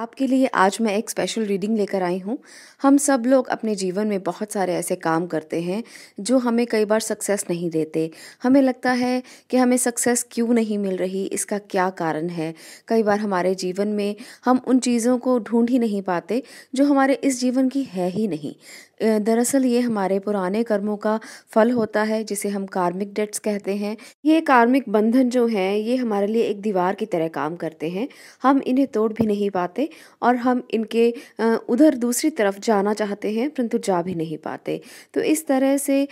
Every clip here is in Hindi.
आपके लिए आज मैं एक स्पेशल रीडिंग लेकर आई हूँ हम सब लोग अपने जीवन में बहुत सारे ऐसे काम करते हैं जो हमें कई बार सक्सेस नहीं देते हमें लगता है कि हमें सक्सेस क्यों नहीं मिल रही इसका क्या कारण है कई बार हमारे जीवन में हम उन चीज़ों को ढूंढ ही नहीं पाते जो हमारे इस जीवन की है ही नहीं दरअसल ये हमारे पुराने कर्मों का फल होता है जिसे हम कार्मिक डेट्स कहते हैं ये कार्मिक बंधन जो हैं ये हमारे लिए एक दीवार की तरह काम करते हैं हम इन्हें तोड़ भी नहीं पाते पाते और हम इनके उधर दूसरी तरफ जाना चाहते हैं परंतु जा भी नहीं पाते तो इस तरह से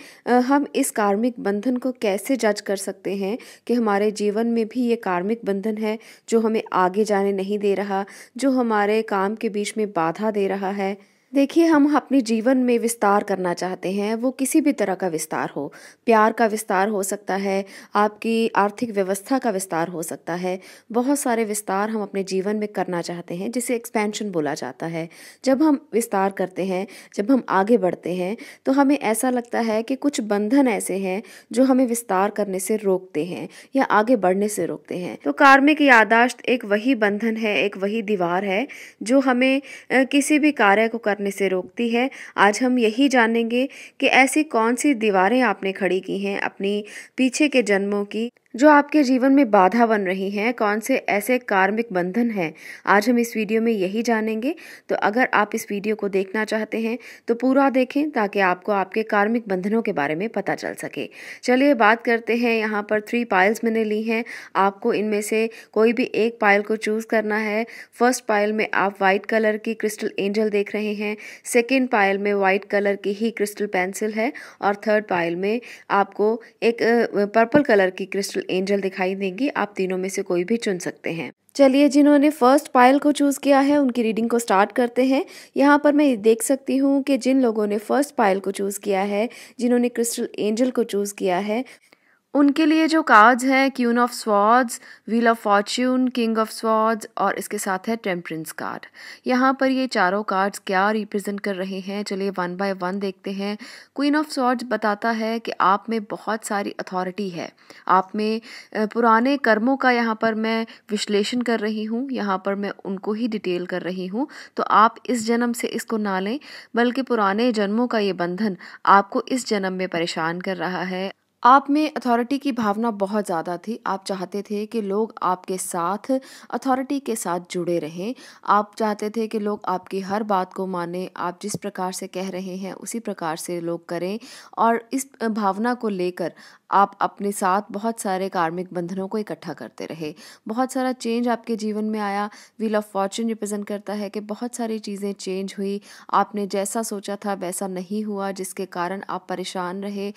हम इस कार्मिक बंधन को कैसे जज कर सकते हैं कि हमारे जीवन में भी ये कार्मिक बंधन है जो हमें आगे जाने नहीं दे रहा जो हमारे काम के बीच में बाधा दे रहा है देखिए हम अपने जीवन में विस्तार करना चाहते हैं वो किसी भी तरह का विस्तार हो प्यार का विस्तार हो सकता है आपकी आर्थिक व्यवस्था का विस्तार हो सकता है बहुत सारे विस्तार हम अपने जीवन में करना चाहते हैं जिसे एक्सपेंशन बोला जाता है जब हम विस्तार करते हैं जब हम आगे बढ़ते हैं तो हमें ऐसा लगता है कि कुछ बंधन ऐसे हैं जो हमें विस्तार करने से रोकते हैं या आगे बढ़ने से रोकते हैं तो कार्मिक यादाश्त एक वही बंधन है एक वही दीवार है जो हमें किसी भी कार्य को करना करने से रोकती है आज हम यही जानेंगे कि ऐसी कौन सी दीवारें आपने खड़ी की हैं अपनी पीछे के जन्मों की जो आपके जीवन में बाधा बन रही हैं कौन से ऐसे कार्मिक बंधन हैं आज हम इस वीडियो में यही जानेंगे तो अगर आप इस वीडियो को देखना चाहते हैं तो पूरा देखें ताकि आपको आपके कार्मिक बंधनों के बारे में पता चल सके चलिए बात करते हैं यहाँ पर थ्री पाइल्स मैंने ली हैं आपको इनमें से कोई भी एक पायल को चूज़ करना है फर्स्ट पाइल में आप वाइट कलर की क्रिस्टल एंजल देख रहे हैं सेकेंड पायल में वाइट कलर की ही क्रिस्टल पेंसिल है और थर्ड पाइल में आपको एक पर्पल कलर की क्रिस्टल एंजल दिखाई देंगी आप तीनों में से कोई भी चुन सकते हैं चलिए जिन्होंने फर्स्ट पायल को चूज़ किया है उनकी रीडिंग को स्टार्ट करते हैं यहाँ पर मैं देख सकती हूँ कि जिन लोगों ने फर्स्ट पायल को चूज़ किया है जिन्होंने क्रिस्टल एंजल को चूज़ किया है उनके लिए जो कार्ड्स हैं queen of swords wheel of fortune king of swords और इसके साथ है टेम्परेंस कार्ड यहाँ पर ये चारों कार्ड्स क्या रिप्रेजेंट कर रहे हैं चलिए वन बाय वन देखते हैं क्वीन ऑफ स्वॉर्ड्स बताता है कि आप में बहुत सारी अथॉरिटी है आप में पुराने कर्मों का यहाँ पर मैं विश्लेषण कर रही हूँ यहाँ पर मैं उनको ही डिटेल कर रही हूँ तो आप इस जन्म से इसको ना लें बल्कि पुराने जन्मों का ये बंधन आपको इस जन्म में परेशान कर रहा है आप में अथॉरिटी की भावना बहुत ज़्यादा थी आप चाहते थे कि लोग आपके साथ अथॉरिटी के साथ जुड़े रहें आप चाहते थे कि लोग आपकी हर बात को माने आप जिस प्रकार से कह रहे हैं उसी प्रकार से लोग करें और इस भावना को लेकर आप अपने साथ बहुत सारे कार्मिक बंधनों को इकट्ठा करते रहे बहुत सारा चेंज आपके जीवन में आया व्हील ऑफ फॉर्चून रिप्रेजेंट करता है कि बहुत सारी चीज़ें चेंज हुई आपने जैसा सोचा था वैसा नहीं हुआ जिसके कारण आप परेशान रहे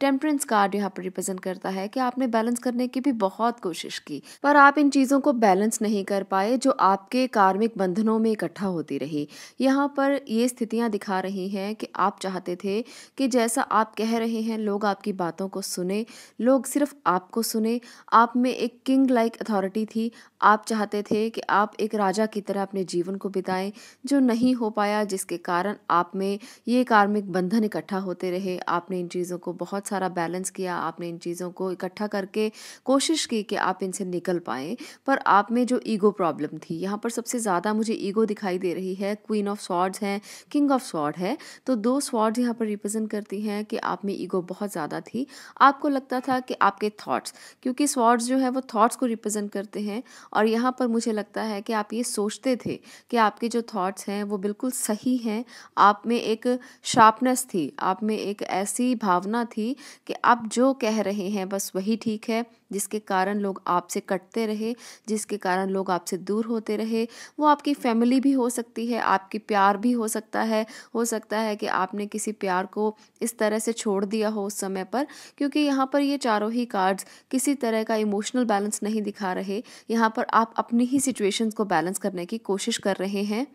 टेम्परेंस कार्ड यहाँ पर रिप्रेजेंट करता है कि आपने बैलेंस करने की भी बहुत कोशिश की पर आप इन चीज़ों को बैलेंस नहीं कर पाए जो आपके कार्मिक बंधनों में इकट्ठा होती रही यहाँ पर ये स्थितियाँ दिखा रही हैं कि आप चाहते थे कि जैसा आप कह रहे हैं लोग आपकी बातों को सुने लोग सिर्फ आपको सुने आप में एक किंग लाइक अथॉरिटी थी आप चाहते थे कि आप एक राजा की तरह अपने जीवन को बिताएं जो नहीं हो पाया जिसके कारण आप में ये कार्मिक बंधन इकट्ठा होते रहे आपने इन चीज़ों को बहुत सारा बैलेंस किया आपने इन चीज़ों को इकट्ठा करके कोशिश की कि आप इनसे निकल पाएँ पर आप में जो ईगो प्रॉब्लम थी यहाँ पर सबसे ज़्यादा मुझे ईगो दिखाई दे रही है क्वीन ऑफ स्वॉर्ड्स हैं किंग ऑफ स्वॉर्ड है तो दो स्वॉर्ड्स यहाँ पर रिप्रेजेंट करती हैं कि आप में ईगो बहुत ज़्यादा थी आपको लगता था कि आपके थाट्स क्योंकि स्वॉर्ड्स जो है वो थाट्स को रिप्रेजेंट करते हैं और यहाँ पर मुझे लगता है कि आप ये सोचते थे कि आपके जो थाट्स हैं वो बिल्कुल सही हैं आप में एक शार्पनेस थी आप में एक ऐसी भावना थी कि आप जो कह रहे हैं बस वही ठीक है जिसके कारण लोग आपसे कटते रहे जिसके कारण लोग आपसे दूर होते रहे वो आपकी फैमिली भी हो सकती है आपकी प्यार भी हो सकता है हो सकता है कि आपने किसी प्यार को इस तरह से छोड़ दिया हो उस समय पर क्योंकि यहाँ पर ये चारों ही कार्ड्स किसी तरह का इमोशनल बैलेंस नहीं दिखा रहे यहाँ पर आप अपनी ही सिचुएशंस को बैलेंस करने की कोशिश कर रहे हैं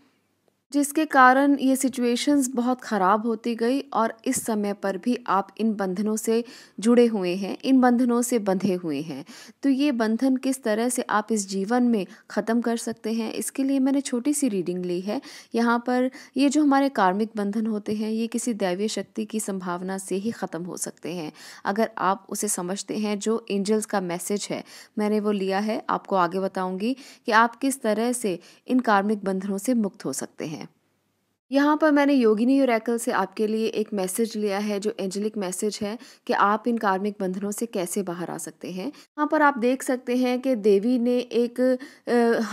जिसके कारण ये सिचुएशंस बहुत ख़राब होती गई और इस समय पर भी आप इन बंधनों से जुड़े हुए हैं इन बंधनों से बंधे हुए हैं तो ये बंधन किस तरह से आप इस जीवन में ख़त्म कर सकते हैं इसके लिए मैंने छोटी सी रीडिंग ली है यहाँ पर ये जो हमारे कार्मिक बंधन होते हैं ये किसी दैवीय शक्ति की संभावना से ही ख़त्म हो सकते हैं अगर आप उसे समझते हैं जो एंजल्स का मैसेज है मैंने वो लिया है आपको आगे बताऊँगी कि आप किस तरह से इन कार्मिक बंधनों से मुक्त हो सकते हैं यहाँ पर मैंने योगिनी यूरेकल से आपके लिए एक मैसेज लिया है जो एंजलिक मैसेज है कि आप इन कार्मिक बंधनों से कैसे बाहर आ सकते हैं यहाँ पर आप देख सकते हैं कि देवी ने एक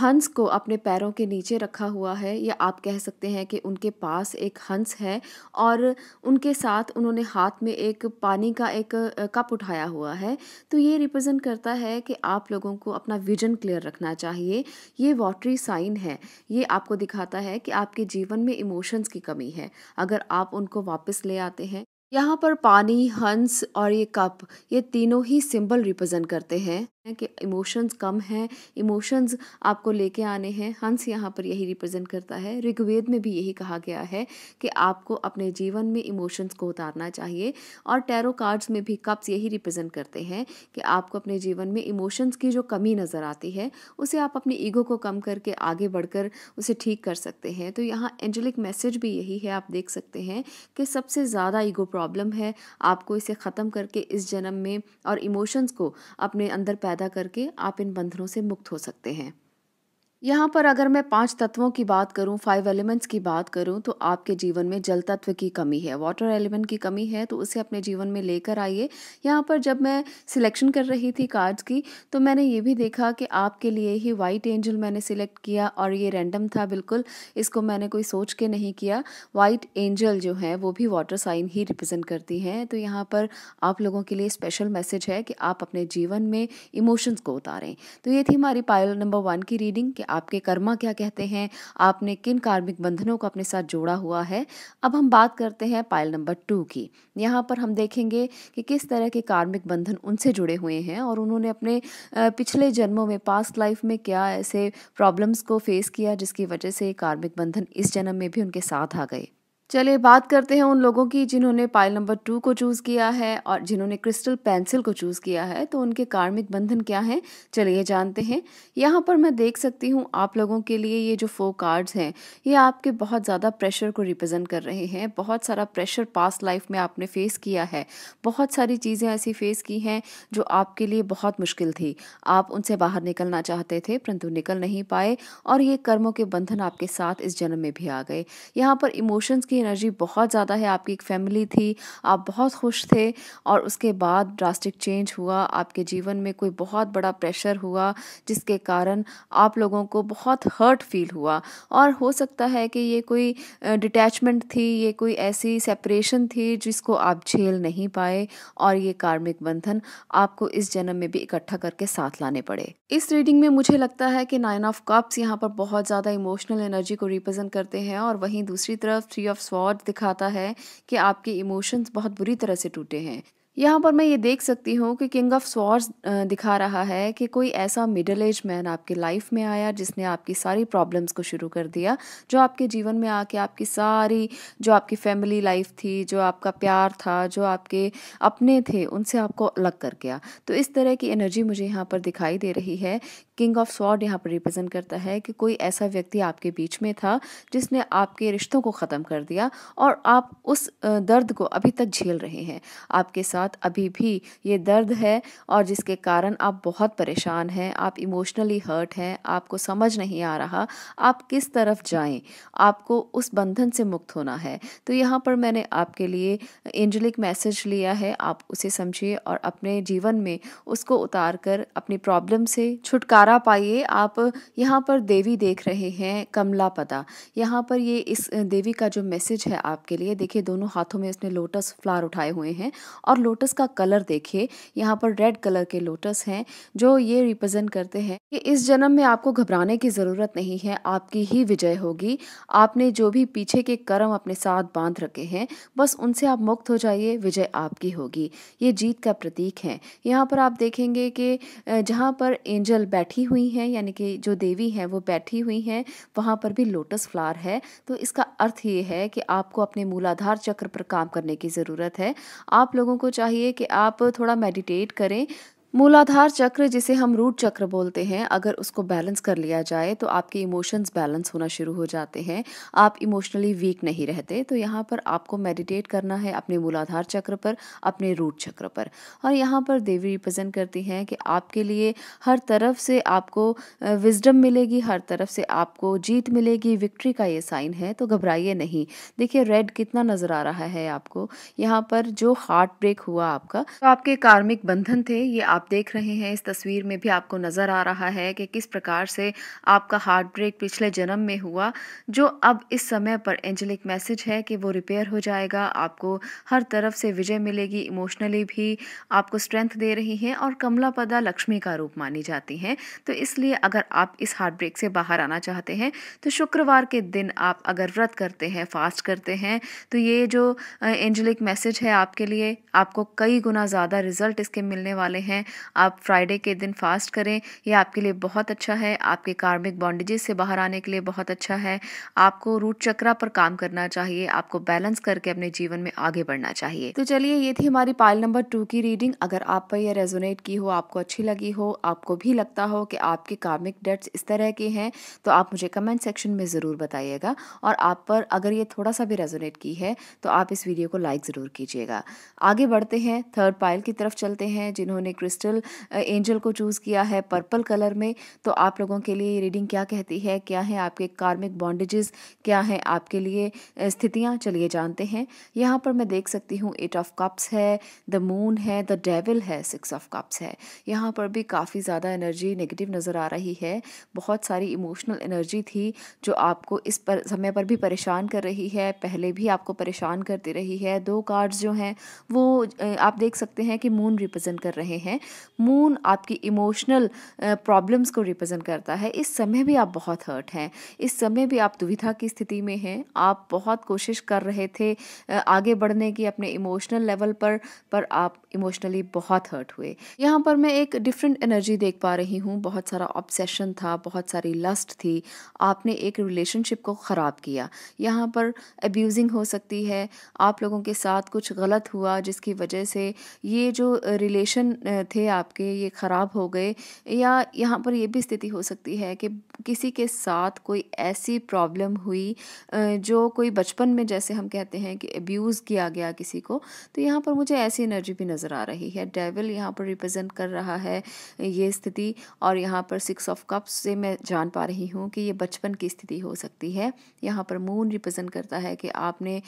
हंस को अपने पैरों के नीचे रखा हुआ है या आप कह सकते हैं कि उनके पास एक हंस है और उनके साथ उन्होंने हाथ में एक पानी का एक कप उठाया हुआ है तो ये रिप्रेजेंट करता है कि आप लोगों को अपना विजन क्लियर रखना चाहिए ये वाटरी साइन है ये आपको दिखाता है कि आपके जीवन में इमोशन इमोशंस की कमी है अगर आप उनको वापस ले आते हैं यहाँ पर पानी हंस और ये कप ये तीनों ही सिंबल रिप्रेजेंट करते हैं है कि इमोशंस कम हैं इमोशंस आपको लेके आने हैं हंस यहाँ पर यही रिप्रेजेंट करता है ऋग्वेद में भी यही कहा गया है कि आपको अपने जीवन में इमोशंस को उतारना चाहिए और टैरो कार्ड्स में भी कप्स यही रिप्रेजेंट करते हैं कि आपको अपने जीवन में इमोशंस की जो कमी नज़र आती है उसे आप अपनी ईगो को कम करके आगे बढ़कर उसे ठीक कर सकते हैं तो यहाँ एंजलिक मैसेज भी यही है आप देख सकते हैं कि सबसे ज़्यादा ईगो प्रॉब्लम है आपको इसे ख़त्म करके इस जन्म में और इमोशंस को अपने अंदर पैदा करके आप इन बंधनों से मुक्त हो सकते हैं यहाँ पर अगर मैं पांच तत्वों की बात करूँ फाइव एलिमेंट्स की बात करूँ तो आपके जीवन में जल तत्व की कमी है वाटर एलिमेंट की कमी है तो उसे अपने जीवन में लेकर आइए यहाँ पर जब मैं सिलेक्शन कर रही थी कार्ड्स की तो मैंने ये भी देखा कि आपके लिए ही वाइट एंजल मैंने सिलेक्ट किया और ये रैंडम था बिल्कुल इसको मैंने कोई सोच के नहीं किया वाइट एंजल जो है वो भी वाटर साइन ही रिप्रजेंट करती हैं तो यहाँ पर आप लोगों के लिए स्पेशल मैसेज है कि आप अपने जीवन में इमोशंस को उतारें तो ये थी हमारी पायल नंबर वन की रीडिंग कि आपके कर्मा क्या कहते हैं आपने किन कार्मिक बंधनों को अपने साथ जोड़ा हुआ है अब हम बात करते हैं पाइल नंबर टू की यहाँ पर हम देखेंगे कि किस तरह के कार्मिक बंधन उनसे जुड़े हुए हैं और उन्होंने अपने पिछले जन्मों में पास्ट लाइफ में क्या ऐसे प्रॉब्लम्स को फेस किया जिसकी वजह से कार्मिक बंधन इस जन्म में भी उनके साथ आ गए चलिए बात करते हैं उन लोगों की जिन्होंने पाइल नंबर टू को चूज़ किया है और जिन्होंने क्रिस्टल पेंसिल को चूज़ किया है तो उनके कार्मिक बंधन क्या हैं चलिए जानते हैं यहाँ पर मैं देख सकती हूँ आप लोगों के लिए ये जो फोर कार्ड्स हैं ये आपके बहुत ज़्यादा प्रेशर को रिप्रेजेंट कर रहे हैं बहुत सारा प्रेशर पास्ट लाइफ में आपने फेस किया है बहुत सारी चीज़ें ऐसी फेस की हैं जो आपके लिए बहुत मुश्किल थी आप उनसे बाहर निकलना चाहते थे परंतु निकल नहीं पाए और ये कर्मों के बंधन आपके साथ इस जन्म में भी आ गए यहाँ पर इमोशंस की एनर्जी बहुत ज़्यादा है आपकी एक फैमिली थी आप बहुत खुश थे और उसके बाद ड्रास्टिक चेंज हुआ आपके जीवन में कोई बहुत बड़ा प्रेशर हुआ जिसके कारण आप लोगों को बहुत हर्ट फील हुआ और हो सकता है कि ये कोई डिटैचमेंट थी ये कोई ऐसी सेपरेशन थी जिसको आप झेल नहीं पाए और ये कार्मिक बंधन आपको इस जन्म में भी इकट्ठा करके साथ लाने पड़े इस रीडिंग में मुझे लगता है कि नाइन ऑफ कप्स यहाँ पर बहुत ज़्यादा इमोशनल एनर्जी को रिप्रेजेंट करते हैं और वहीं दूसरी तरफ थ्री ऑफ स्वॉर्ड दिखाता है कि आपके इमोशंस बहुत बुरी तरह से टूटे हैं यहाँ पर मैं ये देख सकती हूँ कि किंग ऑफ स्वॉर्ड्स दिखा रहा है कि कोई ऐसा मिडल एज मैन आपके लाइफ में आया जिसने आपकी सारी प्रॉब्लम्स को शुरू कर दिया जो आपके जीवन में आके आपकी सारी जो आपकी फैमिली लाइफ थी जो आपका प्यार था जो आपके अपने थे उनसे आपको अलग कर गया तो इस तरह की एनर्जी मुझे यहाँ पर दिखाई दे रही है किंग ऑफ स्वॉर्ड यहाँ पर रिप्रेजेंट करता है कि कोई ऐसा व्यक्ति आपके बीच में था जिसने आपके रिश्तों को ख़त्म कर दिया और आप उस दर्द को अभी तक झेल रहे हैं आपके साथ अभी भी ये दर्द है और जिसके कारण आप बहुत परेशान हैं आप इमोशनली हर्ट हैं आपको समझ नहीं आ रहा आप किस तरफ जाएं आपको उस बंधन से मुक्त होना है तो यहाँ पर मैंने आपके लिए एंजलिक मैसेज लिया है आप उसे समझिए और अपने जीवन में उसको उतार कर अपनी प्रॉब्लम से छुटकारा तारा पाइए आप यहाँ पर देवी देख रहे हैं कमला पदा यहाँ पर ये इस देवी का जो मैसेज है आपके लिए देखिए दोनों हाथों में इसने लोटस फ्लावर उठाए हुए हैं और लोटस का कलर देखिए यहाँ पर रेड कलर के लोटस हैं जो ये रिप्रेजेंट करते हैं कि इस जन्म में आपको घबराने की ज़रूरत नहीं है आपकी ही विजय होगी आपने जो भी पीछे के कर्म अपने साथ बांध रखे हैं बस उनसे आप मुक्त हो जाइए विजय आपकी होगी ये जीत का प्रतीक है यहाँ पर आप देखेंगे कि जहाँ पर एंजल बैठे बैठी हुई हैं यानी कि जो देवी हैं वो बैठी हुई हैं वहाँ पर भी लोटस फ्लावर है तो इसका अर्थ ये है कि आपको अपने मूलाधार चक्र पर काम करने की ज़रूरत है आप लोगों को चाहिए कि आप थोड़ा मेडिटेट करें मूलाधार चक्र जिसे हम रूट चक्र बोलते हैं अगर उसको बैलेंस कर लिया जाए तो आपके इमोशंस बैलेंस होना शुरू हो जाते हैं आप इमोशनली वीक नहीं रहते तो यहाँ पर आपको मेडिटेट करना है अपने मूलाधार चक्र पर अपने रूट चक्र पर और यहाँ पर देवी रिप्रेजेंट करती हैं कि आपके लिए हर तरफ से आपको विजडम मिलेगी हर तरफ से आपको जीत मिलेगी विक्ट्री का ये साइन है तो घबराइए नहीं देखिए रेड कितना नज़र आ रहा है आपको यहाँ पर जो हार्ट ब्रेक हुआ आपका तो आपके कार्मिक बंधन थे ये आप आप देख रहे हैं इस तस्वीर में भी आपको नज़र आ रहा है कि किस प्रकार से आपका हार्ट ब्रेक पिछले जन्म में हुआ जो अब इस समय पर एंजलिक मैसेज है कि वो रिपेयर हो जाएगा आपको हर तरफ से विजय मिलेगी इमोशनली भी आपको स्ट्रेंथ दे रही हैं और कमला पदा लक्ष्मी का रूप मानी जाती हैं तो इसलिए अगर आप इस हार्ट ब्रेक से बाहर आना चाहते हैं तो शुक्रवार के दिन आप अगर व्रत करते हैं फास्ट करते हैं तो ये जो एंजलिक मैसेज है आपके लिए आपको कई गुना ज़्यादा रिजल्ट इसके मिलने वाले हैं आप फ्राइडे के दिन फास्ट करें यह आपके लिए बहुत अच्छा है आपके कार्मिक बॉन्डेजेस से बाहर आने के लिए बहुत अच्छा है आपको रूट चक्रा पर काम करना चाहिए आपको बैलेंस करके अपने जीवन में आगे बढ़ना चाहिए तो चलिए ये थी हमारी पाइल नंबर टू की रीडिंग अगर आप पर यह रेजोनेट की हो आपको अच्छी लगी हो आपको भी लगता हो कि आपके कार्मिक डेट्स इस तरह के हैं तो आप मुझे कमेंट सेक्शन में ज़रूर बताइएगा और आप पर अगर ये थोड़ा सा भी रेजोनेट की है तो आप इस वीडियो को लाइक ज़रूर कीजिएगा आगे बढ़ते हैं थर्ड पाइल की तरफ चलते हैं जिन्होंने क्रिस्टल पेस्टल एंजल को चूज़ किया है पर्पल कलर में तो आप लोगों के लिए रीडिंग क्या कहती है क्या है आपके कार्मिक बॉन्डेजेस क्या हैं आपके लिए स्थितियाँ चलिए जानते हैं यहाँ पर मैं देख सकती हूँ एट ऑफ कप्स है द मून है द डेविल है सिक्स ऑफ कप्स है यहाँ पर भी काफ़ी ज़्यादा एनर्जी नेगेटिव नज़र आ रही है बहुत सारी इमोशनल एनर्जी थी जो आपको इस पर समय पर भी परेशान कर रही है पहले भी आपको परेशान करती रही है दो कार्ड्स जो हैं वो आप देख सकते हैं कि मून रिप्रेजेंट कर रहे हैं मून आपकी इमोशनल प्रॉब्लम्स को रिप्रेजेंट करता है इस समय भी आप बहुत हर्ट हैं इस समय भी आप दुविधा की स्थिति में हैं आप बहुत कोशिश कर रहे थे आगे बढ़ने की अपने इमोशनल लेवल पर पर आप इमोशनली बहुत हर्ट हुए यहाँ पर मैं एक डिफरेंट एनर्जी देख पा रही हूँ बहुत सारा ऑब्सेशन था बहुत सारी लस्ट थी आपने एक रिलेशनशिप को ख़राब किया यहाँ पर अब्यूजिंग हो सकती है आप लोगों के साथ कुछ गलत हुआ जिसकी वजह से ये जो रिलेशन थे पौधे आपके ये ख़राब हो गए या यहाँ पर ये भी स्थिति हो सकती है कि किसी के साथ कोई ऐसी प्रॉब्लम हुई जो कोई बचपन में जैसे हम कहते हैं कि अब्यूज़ किया गया किसी को तो यहाँ पर मुझे ऐसी एनर्जी भी नज़र आ रही है डेविल यहाँ पर रिप्रेजेंट कर रहा है ये स्थिति और यहाँ पर सिक्स ऑफ कप्स से मैं जान पा रही हूँ कि ये बचपन की स्थिति हो सकती है यहाँ पर मून रिप्रेजेंट करता है कि आपने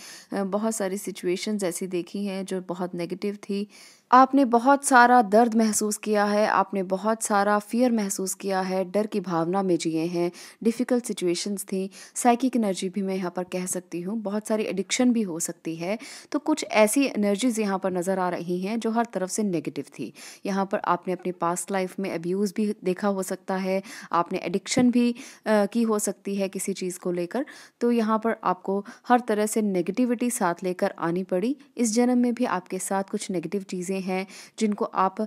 बहुत सारी सिचुएशंस ऐसी देखी हैं जो बहुत नेगेटिव थी आपने बहुत सारा दर्द महसूस किया है आपने बहुत सारा फियर महसूस किया है डर की भावना में जिए हैं डिफ़िकल्ट सिचुएशंस थी साइकिक एनर्जी भी मैं यहाँ पर कह सकती हूँ बहुत सारी एडिक्शन भी हो सकती है तो कुछ ऐसी एनर्जीज़ यहाँ पर नज़र आ रही हैं जो हर तरफ से नेगेटिव थी यहाँ पर आपने अपने पास्ट लाइफ में अब्यूज़ भी देखा हो सकता है आपने एडिक्शन भी आ, की हो सकती है किसी चीज़ को लेकर तो यहाँ पर आपको हर तरह से नेगेटिविटी साथ लेकर आनी पड़ी इस जन्म में भी आपके साथ कुछ नेगेटिव चीज़ें हैं जिनको आप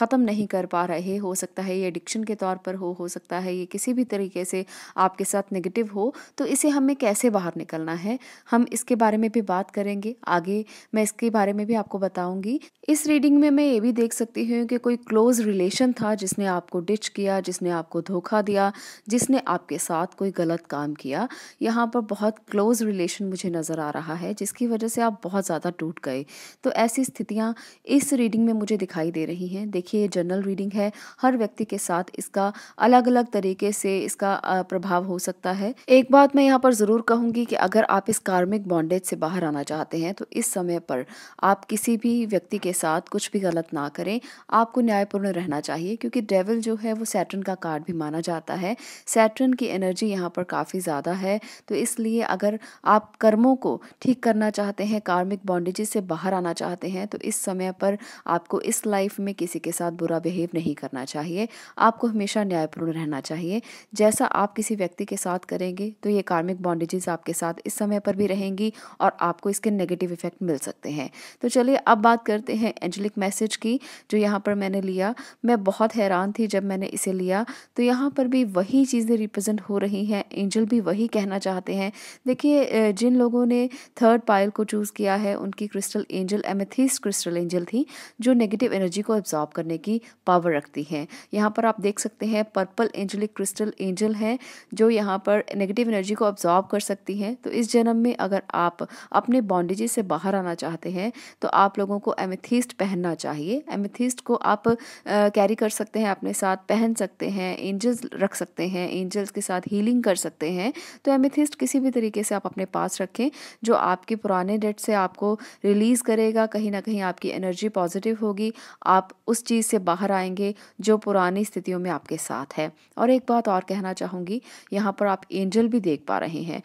ख़त्म नहीं कर पा रहे हो सकता है ये एडिक्शन के तौर पर हो हो सकता है ये किसी भी तरीके से आपके साथ नेगेटिव हो तो इसे हमें कैसे बाहर निकलना है हम इसके बारे में भी बात करेंगे आगे मैं इसके बारे में भी आपको बताऊंगी इस रीडिंग में मैं ये भी देख सकती हूँ कि कोई क्लोज रिलेशन था जिसने आपको डिच किया जिसने आपको धोखा दिया जिसने आपके साथ कोई गलत काम किया यहाँ पर बहुत क्लोज रिलेशन मुझे नज़र आ रहा है जिसकी वजह से आप बहुत ज़्यादा टूट गए तो ऐसी स्थितियाँ इस इस रीडिंग में मुझे दिखाई दे रही हैं देखिए ये जनरल रीडिंग है हर व्यक्ति के साथ इसका अलग अलग तरीके से इसका प्रभाव हो सकता है एक बात मैं यहाँ पर ज़रूर कहूँगी कि अगर आप इस कार्मिक बॉन्डेज से बाहर आना चाहते हैं तो इस समय पर आप किसी भी व्यक्ति के साथ कुछ भी गलत ना करें आपको न्यायपूर्ण रहना चाहिए क्योंकि डेविल जो है वो सैटर्न का कार्ड भी माना जाता है सैटर्न की एनर्जी यहाँ पर काफ़ी ज़्यादा है तो इसलिए अगर आप कर्मों को ठीक करना चाहते हैं कार्मिक बॉन्डेजेस से बाहर आना चाहते हैं तो इस समय पर आपको इस लाइफ में किसी के साथ बुरा बिहेव नहीं करना चाहिए आपको हमेशा न्यायपूर्ण रहना चाहिए जैसा आप किसी व्यक्ति के साथ करेंगे तो ये कार्मिक बॉन्डेजेस आपके साथ इस समय पर भी रहेंगी और आपको इसके नेगेटिव इफेक्ट मिल सकते हैं तो चलिए अब बात करते हैं एंजलिक मैसेज की जो यहाँ पर मैंने लिया मैं बहुत हैरान थी जब मैंने इसे लिया तो यहाँ पर भी वही चीज़ें रिप्रेजेंट हो रही हैं एंजल भी वही कहना चाहते हैं देखिए जिन लोगों ने थर्ड पायल को चूज़ किया है उनकी crystal angel amethyst crystal angel थी जो नेगेटिव एनर्जी को एब्जॉर्ब करने की पावर रखती है यहाँ पर आप देख सकते हैं पर्पल एंजलिक क्रिस्टल एंजल है जो यहाँ पर नेगेटिव एनर्जी को ऑब्जॉर्ब कर सकती है तो इस जन्म में अगर आप अपने बॉन्डेज से बाहर आना चाहते हैं तो आप लोगों को एमेथिस्ट पहनना चाहिए एमेथिस्ट को आप कैरी कर सकते हैं अपने साथ पहन सकते हैं एंजल्स रख सकते हैं एंजल्स के साथ हीलिंग कर सकते हैं तो एमेथिस्ट किसी भी तरीके से आप अपने पास रखें जो आपके पुराने डेट से आपको रिलीज़ करेगा कहीं ना कहीं आपकी एनर्जी पॉजिटिव होगी आप उस चीज़ से बाहर आएंगे जो पुरानी स्थितियों में आपके साथ है और एक बात और कहना चाहूँगी यहाँ पर आप एंजल भी देख पा रहे हैं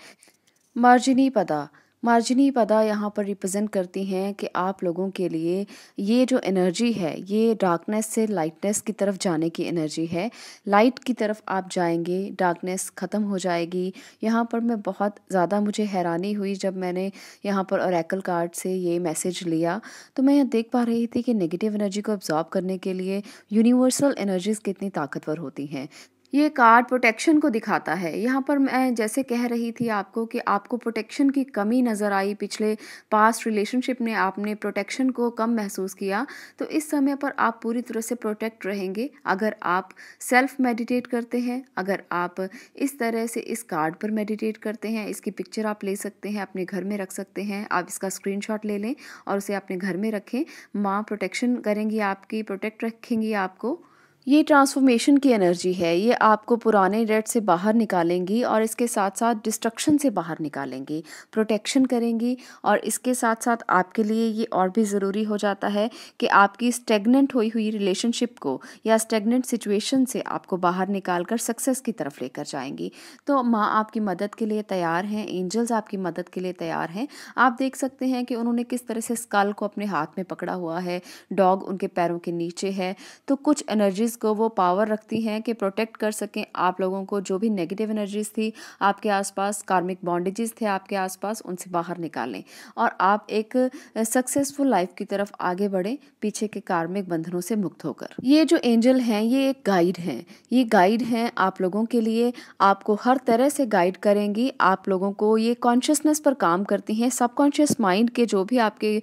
मार्जिनी पदा मार्जिनी पदा यहाँ पर रिप्रेजेंट करती हैं कि आप लोगों के लिए ये जो एनर्जी है ये डार्कनेस से लाइटनेस की तरफ जाने की एनर्जी है लाइट की तरफ आप जाएंगे डार्कनेस ख़त्म हो जाएगी यहाँ पर मैं बहुत ज़्यादा मुझे हैरानी हुई जब मैंने यहाँ पर औरकल कार्ड से ये मैसेज लिया तो मैं यहाँ देख पा रही थी कि नेगेटिव एनर्जी को ऑब्जॉर्व करने के लिए यूनिवर्सल एनर्जीज़ कितनी ताकतवर होती हैं ये कार्ड प्रोटेक्शन को दिखाता है यहाँ पर मैं जैसे कह रही थी आपको कि आपको प्रोटेक्शन की कमी नज़र आई पिछले पास्ट रिलेशनशिप में आपने प्रोटेक्शन को कम महसूस किया तो इस समय पर आप पूरी तरह से प्रोटेक्ट रहेंगे अगर आप सेल्फ मेडिटेट करते हैं अगर आप इस तरह से इस कार्ड पर मेडिटेट करते हैं इसकी पिक्चर आप ले सकते हैं अपने घर में रख सकते हैं आप इसका स्क्रीन ले लें और उसे अपने घर में रखें माँ प्रोटेक्शन करेंगी आपकी प्रोटेक्ट रखेंगी आपको ये ट्रांसफॉर्मेशन की एनर्जी है ये आपको पुराने डेट से बाहर निकालेंगी और इसके साथ साथ डिस्ट्रक्शन से बाहर निकालेंगी प्रोटेक्शन करेंगी और इसके साथ साथ आपके लिए ये और भी ज़रूरी हो जाता है कि आपकी स्टेगनेंट हुई हुई रिलेशनशिप को या स्टेगनेंट सिचुएशन से आपको बाहर निकाल कर सक्सेस की तरफ लेकर जाएंगी तो माँ आपकी मदद के लिए तैयार हैं एंजल्स आपकी मदद के लिए तैयार हैं आप देख सकते हैं कि उन्होंने किस तरह से स्कल को अपने हाथ में पकड़ा हुआ है डॉग उनके पैरों के नीचे है तो कुछ एनर्जीज को वो पावर रखती हैं कि प्रोटेक्ट कर सकें आप लोगों को जो भी नेगेटिव एनर्जीज थी आपके आसपास कार्मिक बॉन्डेजेस थे आपके आसपास उनसे बाहर निकालें और आप एक सक्सेसफुल लाइफ की तरफ आगे बढ़ें पीछे के कार्मिक बंधनों से मुक्त होकर ये जो एंजल हैं ये एक गाइड हैं ये गाइड हैं आप लोगों के लिए आपको हर तरह से गाइड करेंगी आप लोगों को ये कॉन्शियसनेस पर काम करती हैं सबकॉन्शियस माइंड के जो भी आपके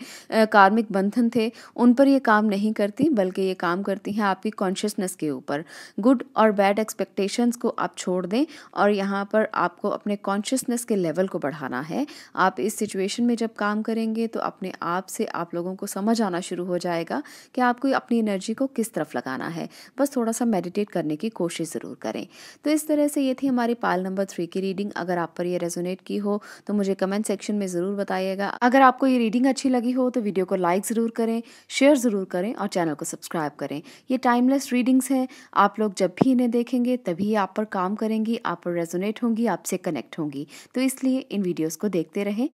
कार्मिक बंधन थे उन पर ये काम नहीं करती बल्कि ये काम करती हैं आपकी कॉन्शियसनेस सेल्फिशनेस के ऊपर गुड और बैड एक्सपेक्टेशंस को आप छोड़ दें और यहाँ पर आपको अपने कॉन्शियसनेस के लेवल को बढ़ाना है आप इस सिचुएशन में जब काम करेंगे तो अपने आप से आप लोगों को समझ आना शुरू हो जाएगा कि आपको अपनी एनर्जी को किस तरफ लगाना है बस थोड़ा सा मेडिटेट करने की कोशिश ज़रूर करें तो इस तरह से ये थी हमारी पाल नंबर थ्री की रीडिंग अगर आप पर ये रेजोनेट की हो तो मुझे कमेंट सेक्शन में ज़रूर बताइएगा अगर आपको ये रीडिंग अच्छी लगी हो तो वीडियो को लाइक ज़रूर करें शेयर ज़रूर करें और चैनल को सब्सक्राइब करें ये टाइमलेस रीडिंग रीडिंग्स हैं आप लोग जब भी इन्हें देखेंगे तभी आप पर काम करेंगी आप पर रेजोनेट होंगी आपसे कनेक्ट होंगी तो इसलिए इन वीडियोस को देखते रहें